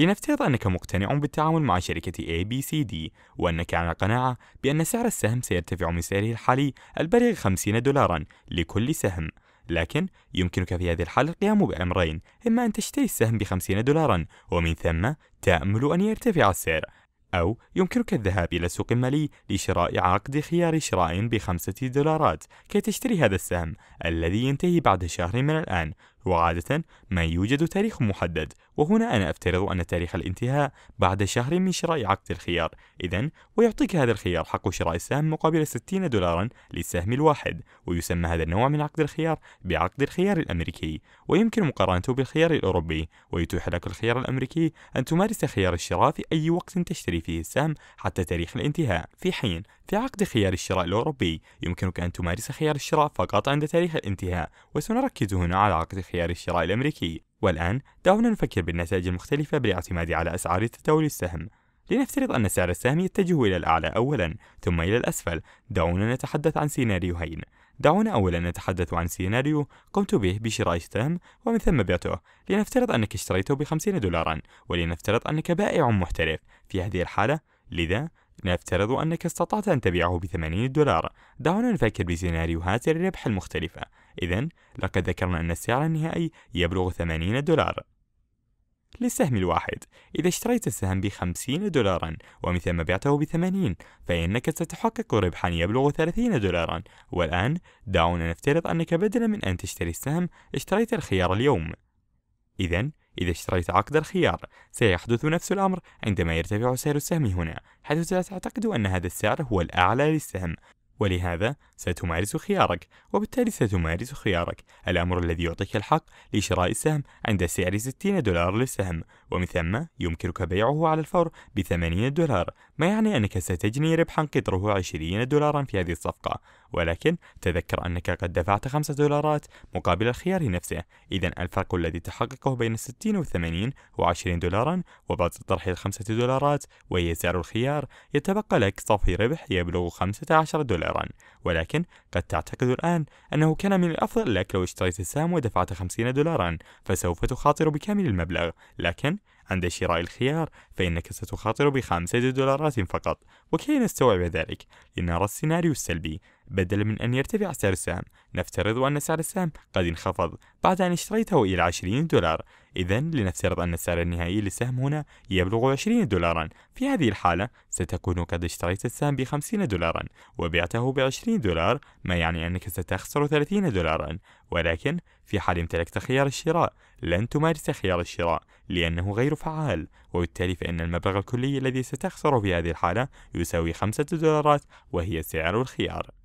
لنفترض أنك مقتنع بالتعامل مع شركة ABCD وأنك على قناعة بأن سعر السهم سيرتفع من سعره الحالي البالغ 50 دولارا لكل سهم لكن يمكنك في هذه الحالة القيام بأمرين إما أن تشتري السهم ب 50 دولارا ومن ثم تأمل أن يرتفع السعر أو يمكنك الذهاب إلى سوق مالي لشراء عقد خيار شراء بخمسة دولارات كي تشتري هذا السهم الذي ينتهي بعد شهر من الآن وعادة ما يوجد تاريخ محدد وهنا أنا أفترض أن تاريخ الانتهاء بعد شهر من شراء عقد الخيار إذا ويعطيك هذا الخيار حق شراء السهم مقابل 60 دولارا للسهم الواحد ويسمى هذا النوع من عقد الخيار بعقد الخيار الأمريكي ويمكن مقارنته بالخيار الأوروبي ويتيح لك الخيار الأمريكي أن تمارس خيار الشراء في أي وقت تشتري فيه السهم حتى تاريخ الانتهاء في حين في عقد خيار الشراء الأوروبي يمكنك أن تمارس خيار الشراء فقط عند تاريخ الانتهاء وسنركز هنا على عقد خيار الشراء الأمريكي والآن دعونا نفكر بالنتائج المختلفة بالاعتماد على أسعار تداول السهم لنفترض أن سعر السهم يتجه إلى الأعلى أولا ثم إلى الأسفل دعونا نتحدث عن سيناريوهين دعونا أولا نتحدث عن سيناريو قمت به بشراء سهم ومن ثم بعته لنفترض أنك اشتريته بخمسين دولارا ولنفترض أنك بائع محترف في هذه الحالة لذا لنفترض أنك استطعت أن تبيعه بثمانين دولار دعونا نفكر بسيناريوهات الربح المختلفة إذا لقد ذكرنا أن السعر النهائي يبلغ ثمانين دولار للسهم الواحد إذا اشتريت السهم بخمسين دولارا ومن ثم بعته بثمانين فإنك ستحقق ربحا يبلغ ثلاثين دولارا والآن دعونا نفترض أنك بدلا من أن تشتري السهم اشتريت الخيار اليوم إذا إذا اشتريت عقد الخيار سيحدث نفس الأمر عندما يرتفع سعر السهم هنا حيث ستعتقد أن هذا السعر هو الأعلى للسهم ولهذا ستمارس خيارك وبالتالي ستمارس خيارك الأمر الذي يعطيك الحق لشراء السهم عند سعر 60 دولار للسهم ومن ثم يمكنك بيعه على الفور ب 80 دولار ما يعني أنك ستجني ربحا قدره 20 دولارا في هذه الصفقة ولكن تذكر أنك قد دفعت 5 دولارات مقابل الخيار نفسه إذا الفرق الذي تحققه بين 60 و 80 هو 20 دولارا وبعد طرح 5 دولارات وهي سعر الخيار يتبقى لك صافي ربح يبلغ 15 دولارا ولكن قد تعتقد الآن أنه كان من الأفضل لك لو اشتريت السهم ودفعت 50 دولارا فسوف تخاطر بكامل المبلغ لكن عند شراء الخيار فإنك ستخاطر بخمسة دولارات فقط وكي نستوعب ذلك لنرى السيناريو السلبي بدلا من أن يرتفع سعر السهم نفترض أن سعر السهم قد انخفض بعد أن اشتريته إلى 20 دولار إذا لنفترض أن السعر النهائي للسهم هنا يبلغ 20 دولارا في هذه الحالة ستكون قد اشتريت السهم ب 50 دولارا وبعته ب 20 دولار ما يعني أنك ستخسر 30 دولارا ولكن في حال امتلكت خيار الشراء لن تمارس خيار الشراء لأنه غير فعال وبالتالي فإن المبلغ الكلي الذي ستخسره في هذه الحالة يساوي 5 دولارات وهي سعر الخيار